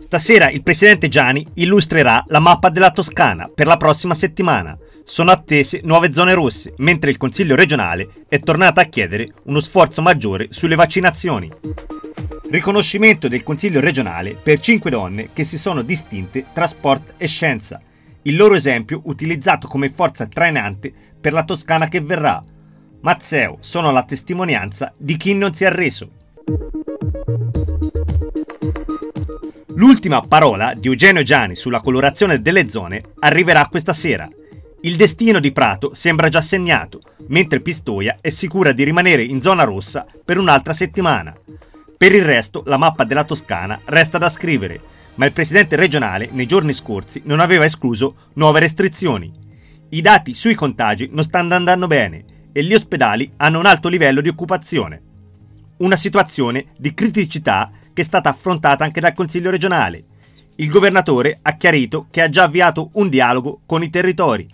Stasera il presidente Gianni illustrerà la mappa della Toscana per la prossima settimana. Sono attese nuove zone rosse, mentre il Consiglio regionale è tornato a chiedere uno sforzo maggiore sulle vaccinazioni. Riconoscimento del Consiglio regionale per cinque donne che si sono distinte tra sport e scienza. Il loro esempio utilizzato come forza trainante per la Toscana che verrà. Mazzeo sono la testimonianza di chi non si è arreso. L'ultima parola di Eugenio Gianni sulla colorazione delle zone arriverà questa sera. Il destino di Prato sembra già segnato, mentre Pistoia è sicura di rimanere in zona rossa per un'altra settimana. Per il resto la mappa della Toscana resta da scrivere, ma il presidente regionale nei giorni scorsi non aveva escluso nuove restrizioni. I dati sui contagi non stanno andando bene e gli ospedali hanno un alto livello di occupazione. Una situazione di criticità che è stata affrontata anche dal Consiglio regionale. Il governatore ha chiarito che ha già avviato un dialogo con i territori,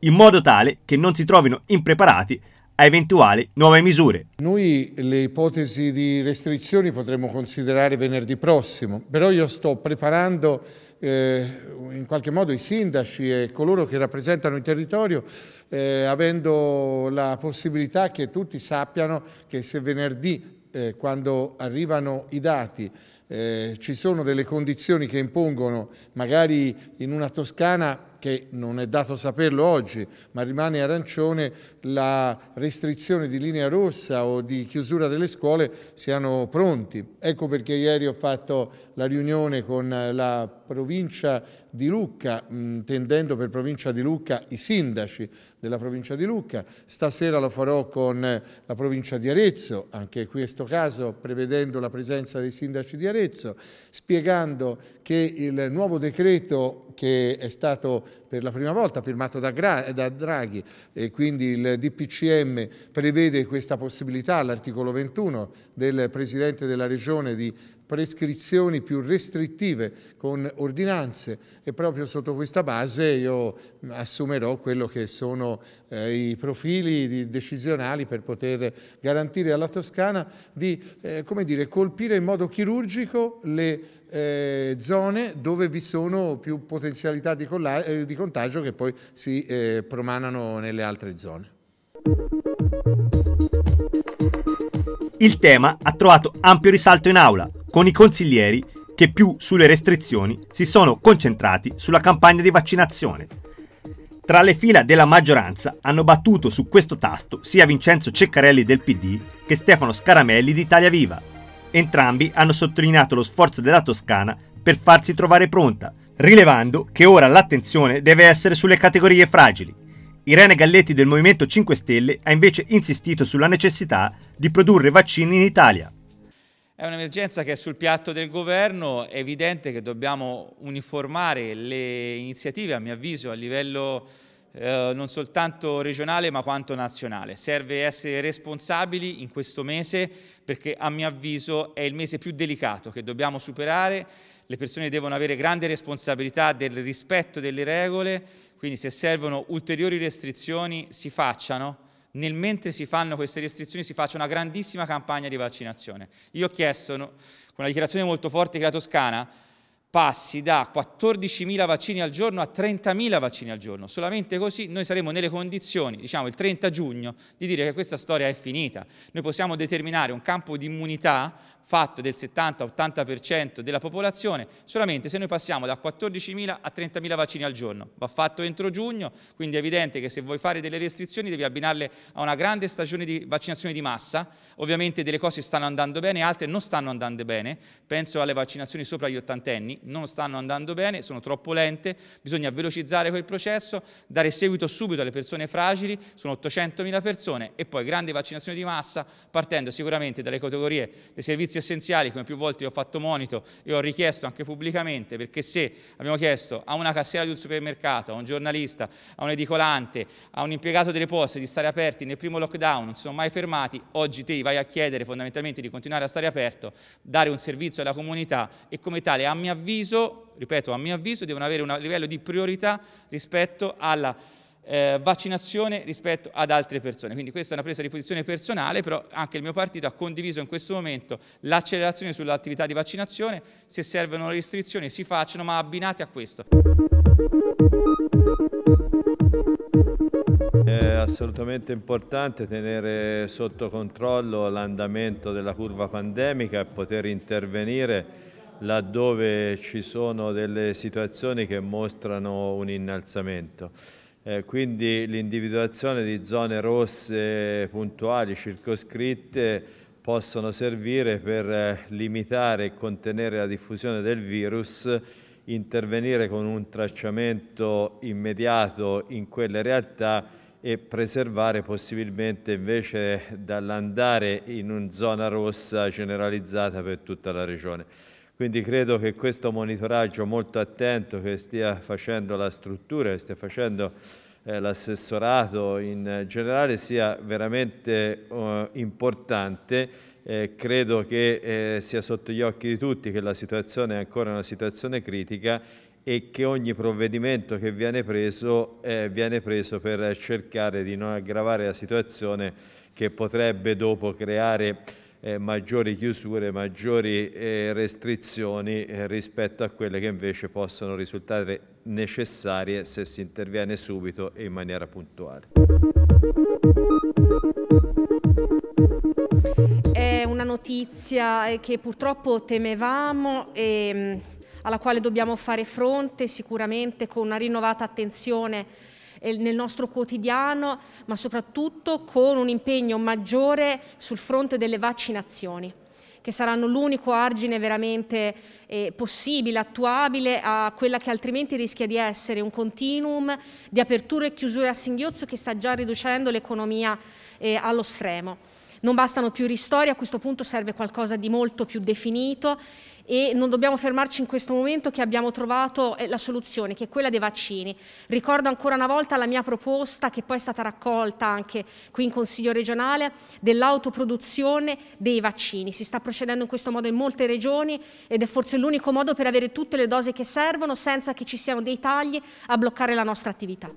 in modo tale che non si trovino impreparati a eventuali nuove misure. Noi le ipotesi di restrizioni potremmo considerare venerdì prossimo, però io sto preparando eh, in qualche modo i sindaci e coloro che rappresentano il territorio, eh, avendo la possibilità che tutti sappiano che se venerdì, eh, quando arrivano i dati, eh, ci sono delle condizioni che impongono, magari in una Toscana che non è dato saperlo oggi, ma rimane arancione, la restrizione di linea rossa o di chiusura delle scuole siano pronti. Ecco perché ieri ho fatto la riunione con la provincia di Lucca, intendendo per provincia di Lucca i sindaci della provincia di Lucca, stasera lo farò con eh, la provincia di Arezzo, anche in questo caso prevedendo la presenza dei sindaci di Arezzo, spiegando che il nuovo decreto che è stato per la prima volta firmato da, Gra da Draghi e quindi il DPCM prevede questa possibilità all'articolo 21 del Presidente della Regione di prescrizioni più restrittive con ordinanze e proprio sotto questa base io assumerò quello che sono eh, i profili decisionali per poter garantire alla Toscana di eh, dire, colpire in modo chirurgico le eh, zone dove vi sono più potenzialità di, eh, di contagio che poi si eh, promanano nelle altre zone. Il tema ha trovato ampio risalto in aula, con i consiglieri che più sulle restrizioni si sono concentrati sulla campagna di vaccinazione. Tra le fila della maggioranza hanno battuto su questo tasto sia Vincenzo Ceccarelli del PD che Stefano Scaramelli di Italia Viva. Entrambi hanno sottolineato lo sforzo della Toscana per farsi trovare pronta, rilevando che ora l'attenzione deve essere sulle categorie fragili. Irene Galletti del Movimento 5 Stelle ha invece insistito sulla necessità di produrre vaccini in Italia. È un'emergenza che è sul piatto del governo, è evidente che dobbiamo uniformare le iniziative, a mio avviso, a livello eh, non soltanto regionale ma quanto nazionale. Serve essere responsabili in questo mese perché a mio avviso è il mese più delicato che dobbiamo superare, le persone devono avere grande responsabilità del rispetto delle regole, quindi se servono ulteriori restrizioni si facciano, nel mentre si fanno queste restrizioni si faccia una grandissima campagna di vaccinazione. Io ho chiesto, no, con una dichiarazione molto forte che la Toscana passi da 14.000 vaccini al giorno a 30.000 vaccini al giorno. Solamente così noi saremo nelle condizioni, diciamo il 30 giugno, di dire che questa storia è finita. Noi possiamo determinare un campo di immunità fatto del 70-80% della popolazione, solamente se noi passiamo da 14.000 a 30.000 vaccini al giorno. Va fatto entro giugno, quindi è evidente che se vuoi fare delle restrizioni devi abbinarle a una grande stagione di vaccinazione di massa. Ovviamente delle cose stanno andando bene, altre non stanno andando bene. Penso alle vaccinazioni sopra gli ottantenni, non stanno andando bene, sono troppo lente, bisogna velocizzare quel processo, dare seguito subito alle persone fragili, sono 800.000 persone e poi grande vaccinazione di massa partendo sicuramente dalle categorie dei servizi servizi essenziali, come più volte ho fatto monito e ho richiesto anche pubblicamente, perché se abbiamo chiesto a una cassiera di un supermercato, a un giornalista, a un edicolante, a un impiegato delle poste di stare aperti nel primo lockdown, non si sono mai fermati, oggi te vai a chiedere fondamentalmente di continuare a stare aperto, dare un servizio alla comunità e come tale, a mio avviso, ripeto, a mio avviso devono avere un livello di priorità rispetto alla eh, vaccinazione rispetto ad altre persone. Quindi questa è una presa di posizione personale, però anche il mio partito ha condiviso in questo momento l'accelerazione sull'attività di vaccinazione, se servono restrizioni si facciano, ma abbinate a questo. È assolutamente importante tenere sotto controllo l'andamento della curva pandemica e poter intervenire laddove ci sono delle situazioni che mostrano un innalzamento. Eh, quindi l'individuazione di zone rosse puntuali, circoscritte, possono servire per eh, limitare e contenere la diffusione del virus, intervenire con un tracciamento immediato in quelle realtà e preservare possibilmente invece dall'andare in una zona rossa generalizzata per tutta la regione. Quindi credo che questo monitoraggio molto attento che stia facendo la struttura, che stia facendo eh, l'assessorato in generale sia veramente eh, importante. Eh, credo che eh, sia sotto gli occhi di tutti che la situazione è ancora una situazione critica e che ogni provvedimento che viene preso eh, viene preso per cercare di non aggravare la situazione che potrebbe dopo creare eh, maggiori chiusure, maggiori eh, restrizioni eh, rispetto a quelle che invece possono risultare necessarie se si interviene subito e in maniera puntuale. È una notizia eh, che purtroppo temevamo e mm, alla quale dobbiamo fare fronte sicuramente con una rinnovata attenzione nel nostro quotidiano, ma soprattutto con un impegno maggiore sul fronte delle vaccinazioni che saranno l'unico argine veramente eh, possibile, attuabile a quella che altrimenti rischia di essere un continuum di aperture e chiusure a singhiozzo che sta già riducendo l'economia eh, allo stremo non bastano più ristori, a questo punto serve qualcosa di molto più definito e non dobbiamo fermarci in questo momento che abbiamo trovato eh, la soluzione, che è quella dei vaccini. Ricordo ancora una volta la mia proposta, che poi è stata raccolta anche qui in Consiglio regionale, dell'autoproduzione dei vaccini. Si sta procedendo in questo modo in molte regioni ed è forse l'unico modo per avere tutte le dosi che servono senza che ci siano dei tagli a bloccare la nostra attività.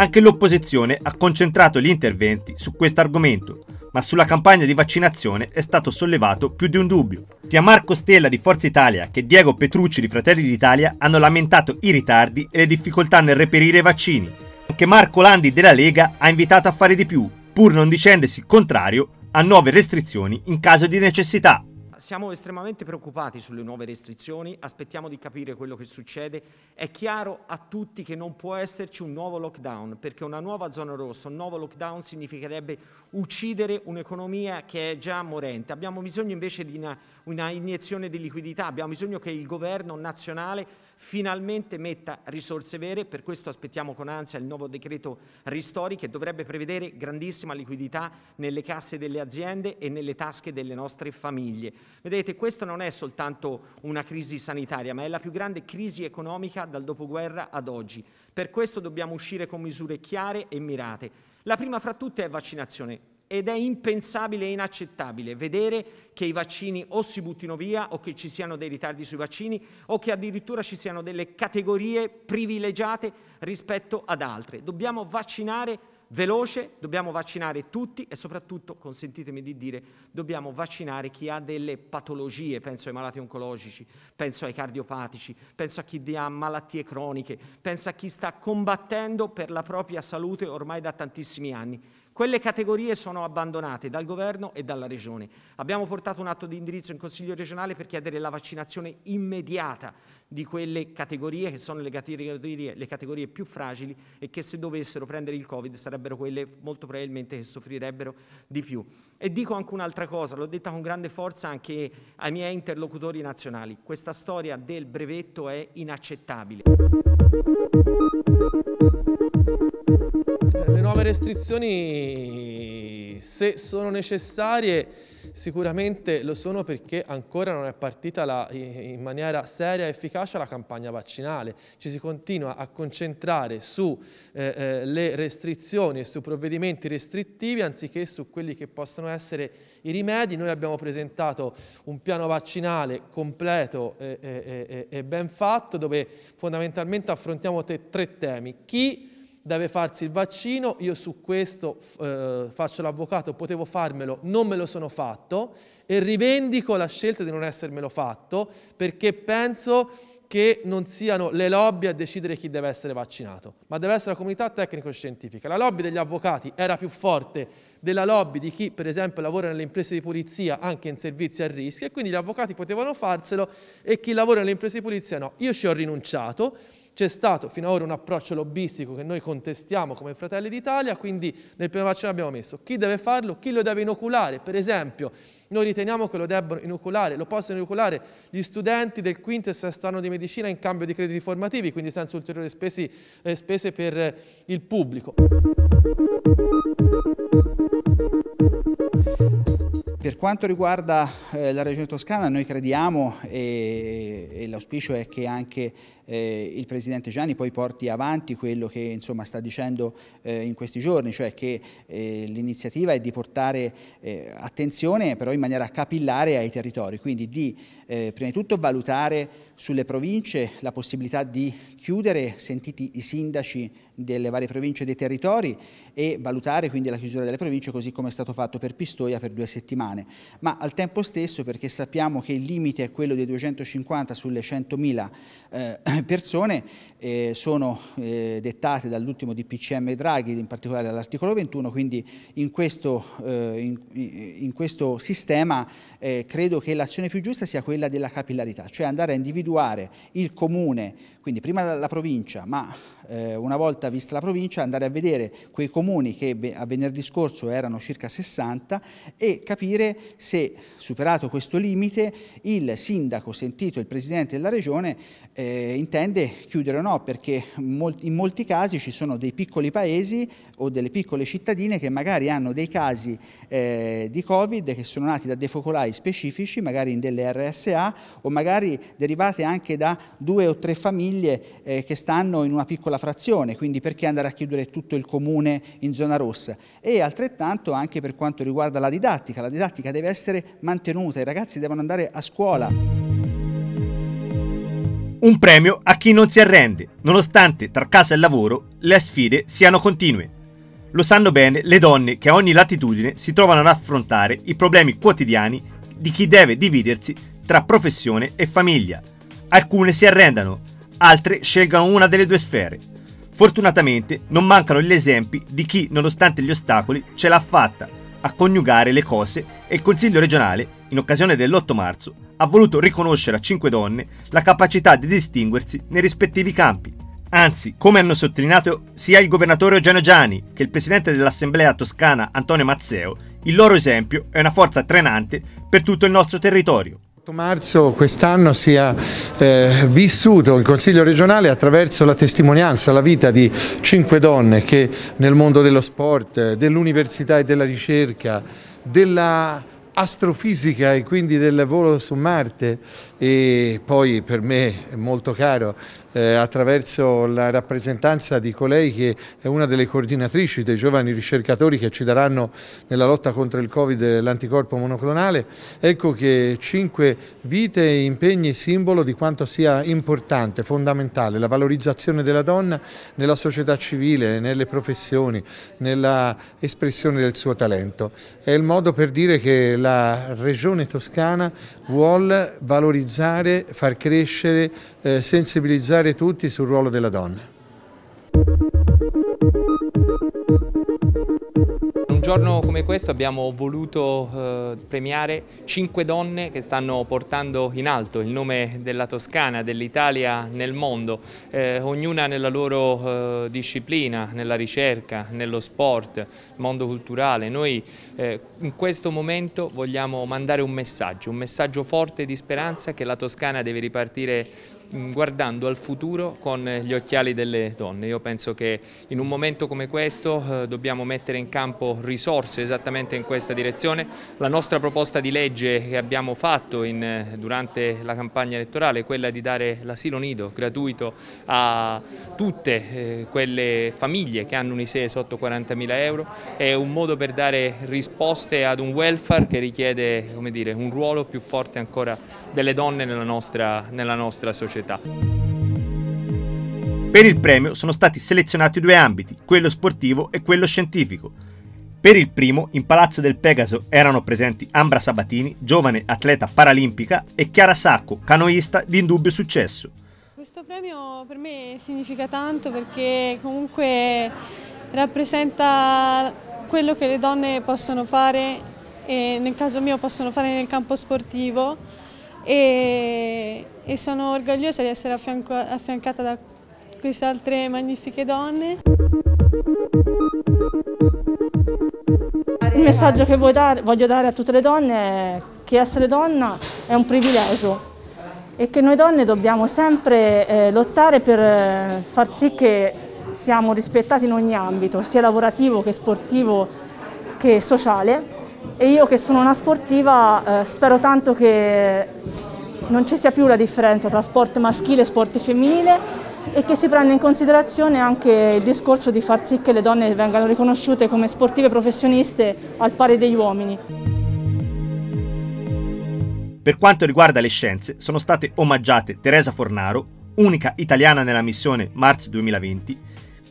Anche l'opposizione ha concentrato gli interventi su questo argomento, ma sulla campagna di vaccinazione è stato sollevato più di un dubbio. Sia Marco Stella di Forza Italia che Diego Petrucci di Fratelli d'Italia hanno lamentato i ritardi e le difficoltà nel reperire i vaccini. Anche Marco Landi della Lega ha invitato a fare di più, pur non dicendosi contrario a nuove restrizioni in caso di necessità siamo estremamente preoccupati sulle nuove restrizioni, aspettiamo di capire quello che succede. È chiaro a tutti che non può esserci un nuovo lockdown, perché una nuova zona rossa, un nuovo lockdown significherebbe uccidere un'economia che è già morente. Abbiamo bisogno invece di una, una iniezione di liquidità, abbiamo bisogno che il governo nazionale finalmente metta risorse vere, per questo aspettiamo con ansia il nuovo decreto ristori che dovrebbe prevedere grandissima liquidità nelle casse delle aziende e nelle tasche delle nostre famiglie. Vedete, questa non è soltanto una crisi sanitaria, ma è la più grande crisi economica dal dopoguerra ad oggi. Per questo dobbiamo uscire con misure chiare e mirate. La prima fra tutte è vaccinazione ed è impensabile e inaccettabile vedere che i vaccini o si buttino via o che ci siano dei ritardi sui vaccini o che addirittura ci siano delle categorie privilegiate rispetto ad altre. Dobbiamo vaccinare veloce, dobbiamo vaccinare tutti e soprattutto, consentitemi di dire, dobbiamo vaccinare chi ha delle patologie, penso ai malati oncologici, penso ai cardiopatici, penso a chi ha malattie croniche, penso a chi sta combattendo per la propria salute ormai da tantissimi anni. Quelle categorie sono abbandonate dal governo e dalla regione. Abbiamo portato un atto di indirizzo in Consiglio regionale per chiedere la vaccinazione immediata di quelle categorie che sono le categorie, le categorie più fragili e che se dovessero prendere il Covid sarebbero quelle molto probabilmente che soffrirebbero di più. E dico anche un'altra cosa, l'ho detta con grande forza anche ai miei interlocutori nazionali. Questa storia del brevetto è inaccettabile restrizioni, se sono necessarie, sicuramente lo sono perché ancora non è partita la, in maniera seria e efficace la campagna vaccinale. Ci si continua a concentrare sulle eh, eh restrizioni e su provvedimenti restrittivi anziché su quelli che possono essere i rimedi. Noi abbiamo presentato un piano vaccinale completo e, eh, e, eh, e ben fatto dove fondamentalmente affrontiamo te, tre temi. Chi deve farsi il vaccino, io su questo eh, faccio l'avvocato, potevo farmelo, non me lo sono fatto e rivendico la scelta di non essermelo fatto perché penso che non siano le lobby a decidere chi deve essere vaccinato, ma deve essere la comunità tecnico-scientifica. La lobby degli avvocati era più forte della lobby di chi per esempio lavora nelle imprese di pulizia anche in servizi a rischio e quindi gli avvocati potevano farselo e chi lavora nelle imprese di pulizia no. Io ci ho rinunciato c'è stato fino ad ora un approccio lobbistico che noi contestiamo come Fratelli d'Italia, quindi nel primo vaccino abbiamo messo chi deve farlo, chi lo deve inoculare. Per esempio, noi riteniamo che lo debbano inoculare, lo possono inoculare gli studenti del quinto e sesto anno di medicina in cambio di crediti formativi, quindi senza ulteriori spese, eh, spese per eh, il pubblico. Per quanto riguarda eh, la Regione Toscana, noi crediamo e, e l'auspicio è che anche eh, il Presidente Gianni poi porti avanti quello che insomma, sta dicendo eh, in questi giorni, cioè che eh, l'iniziativa è di portare eh, attenzione però in maniera capillare ai territori, quindi di eh, prima di tutto valutare sulle province la possibilità di chiudere, sentiti i sindaci delle varie province e dei territori e valutare quindi la chiusura delle province così come è stato fatto per Pistoia per due settimane, ma al tempo stesso perché sappiamo che il limite è quello dei 250 sulle 100.000 eh, persone eh, sono eh, dettate dall'ultimo DPCM Draghi, in particolare dall'articolo 21, quindi in questo, eh, in, in questo sistema eh, credo che l'azione più giusta sia quella della capillarità, cioè andare a individuare il comune, quindi prima la provincia, ma eh, una volta vista la provincia andare a vedere quei comuni che a venerdì scorso erano circa 60 e capire se superato questo limite il sindaco, sentito il presidente della regione, eh, intende chiudere o no perché in molti casi ci sono dei piccoli paesi o delle piccole cittadine che magari hanno dei casi eh, di Covid che sono nati da dei focolai specifici, magari in delle RSA o magari derivate anche da due o tre famiglie eh, che stanno in una piccola la frazione, quindi perché andare a chiudere tutto il comune in zona rossa e altrettanto anche per quanto riguarda la didattica, la didattica deve essere mantenuta, i ragazzi devono andare a scuola. Un premio a chi non si arrende, nonostante tra casa e lavoro le sfide siano continue. Lo sanno bene le donne che a ogni latitudine si trovano ad affrontare i problemi quotidiani di chi deve dividersi tra professione e famiglia. Alcune si arrendano, altre scelgano una delle due sfere. Fortunatamente non mancano gli esempi di chi, nonostante gli ostacoli, ce l'ha fatta a coniugare le cose e il Consiglio regionale, in occasione dell'8 marzo, ha voluto riconoscere a cinque donne la capacità di distinguersi nei rispettivi campi. Anzi, come hanno sottolineato sia il governatore Eugenio Gianni che il presidente dell'Assemblea toscana Antonio Mazzeo, il loro esempio è una forza trenante per tutto il nostro territorio. 8 marzo quest'anno sia eh, vissuto il Consiglio regionale attraverso la testimonianza, la vita di cinque donne che nel mondo dello sport, dell'università e della ricerca, della astrofisica e quindi del volo su Marte e poi per me è molto caro eh, attraverso la rappresentanza di colei che è una delle coordinatrici dei giovani ricercatori che ci daranno nella lotta contro il Covid l'anticorpo monoclonale, ecco che cinque vite, e impegni, simbolo di quanto sia importante, fondamentale la valorizzazione della donna nella società civile, nelle professioni, nella espressione del suo talento. È il modo per dire che la la regione toscana vuole valorizzare, far crescere, eh, sensibilizzare tutti sul ruolo della donna. giorno come questo abbiamo voluto eh, premiare cinque donne che stanno portando in alto il nome della Toscana, dell'Italia nel mondo, eh, ognuna nella loro eh, disciplina, nella ricerca, nello sport, mondo culturale. Noi eh, in questo momento vogliamo mandare un messaggio, un messaggio forte di speranza che la Toscana deve ripartire Mm, guardando al futuro con eh, gli occhiali delle donne. Io penso che in un momento come questo eh, dobbiamo mettere in campo risorse esattamente in questa direzione. La nostra proposta di legge che abbiamo fatto in, eh, durante la campagna elettorale è quella di dare l'asilo nido gratuito a tutte quelle famiglie che hanno un ISEE sotto 40.000 euro. È un modo per dare risposte ad un welfare che richiede dire, un ruolo più forte ancora delle donne nella nostra, nella nostra società. Per il premio sono stati selezionati due ambiti, quello sportivo e quello scientifico. Per il primo, in Palazzo del Pegaso erano presenti Ambra Sabatini, giovane atleta paralimpica, e Chiara Sacco, canoista di indubbio successo. Questo premio per me significa tanto perché comunque rappresenta quello che le donne possono fare e nel caso mio possono fare nel campo sportivo e, e sono orgogliosa di essere affianco, affiancata da queste altre magnifiche donne. Il messaggio che dare, voglio dare a tutte le donne è che essere donna è un privilegio e che noi donne dobbiamo sempre eh, lottare per eh, far sì che siamo rispettati in ogni ambito, sia lavorativo che sportivo che sociale e io che sono una sportiva eh, spero tanto che non ci sia più la differenza tra sport maschile e sport femminile e che si prenda in considerazione anche il discorso di far sì che le donne vengano riconosciute come sportive professioniste al pari degli uomini. Per quanto riguarda le scienze, sono state omaggiate Teresa Fornaro, unica italiana nella missione Mars 2020,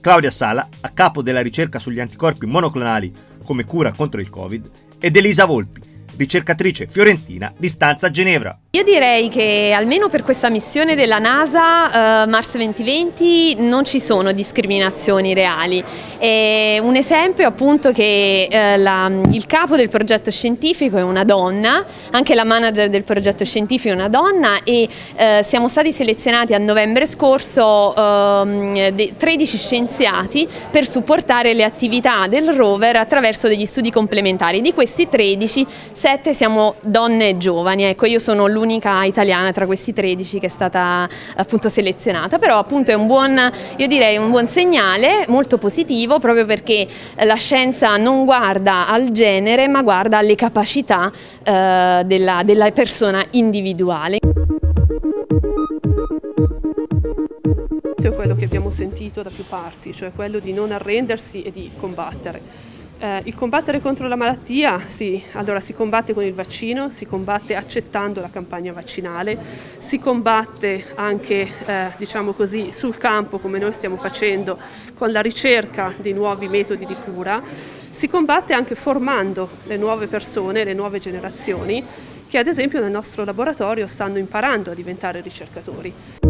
Claudia Sala, a capo della ricerca sugli anticorpi monoclonali come cura contro il Covid, ed Elisa Volpi, ricercatrice fiorentina di stanza Ginevra. Io direi che almeno per questa missione della NASA eh, Mars 2020 non ci sono discriminazioni reali. E un esempio è appunto che eh, la, il capo del progetto scientifico è una donna, anche la manager del progetto scientifico è una donna e eh, siamo stati selezionati a novembre scorso 13 ehm, scienziati per supportare le attività del rover attraverso degli studi complementari. Di questi 13, 7 siamo donne e giovani. Ecco, io sono l'unica l'unica italiana tra questi 13 che è stata appunto selezionata, però appunto è un buon, io direi un buon segnale, molto positivo, proprio perché la scienza non guarda al genere ma guarda alle capacità eh, della, della persona individuale. quello che abbiamo sentito da più parti, cioè quello di non arrendersi e di combattere. Eh, il combattere contro la malattia, sì, allora si combatte con il vaccino, si combatte accettando la campagna vaccinale, si combatte anche, eh, diciamo così, sul campo come noi stiamo facendo con la ricerca di nuovi metodi di cura, si combatte anche formando le nuove persone, le nuove generazioni che ad esempio nel nostro laboratorio stanno imparando a diventare ricercatori.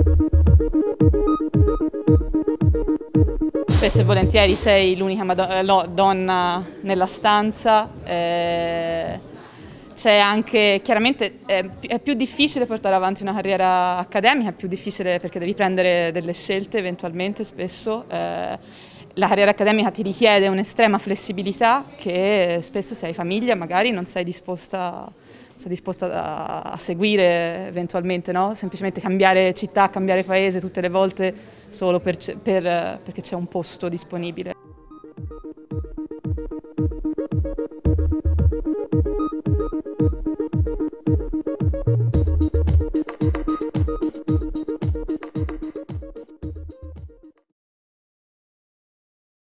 spesso e volentieri sei l'unica no, eh, donna nella stanza, eh, c'è anche, chiaramente è, è, più difficile portare avanti una carriera accademica, è più difficile perché devi prendere delle scelte eventualmente spesso, eh, la carriera accademica ti richiede un'estrema flessibilità che spesso se hai famiglia magari non sei disposta a sei disposta a, seguire eventualmente, no? semplicemente cambiare città, cambiare paese tutte le volte solo per, per, eh, perché c'è un posto disponibile.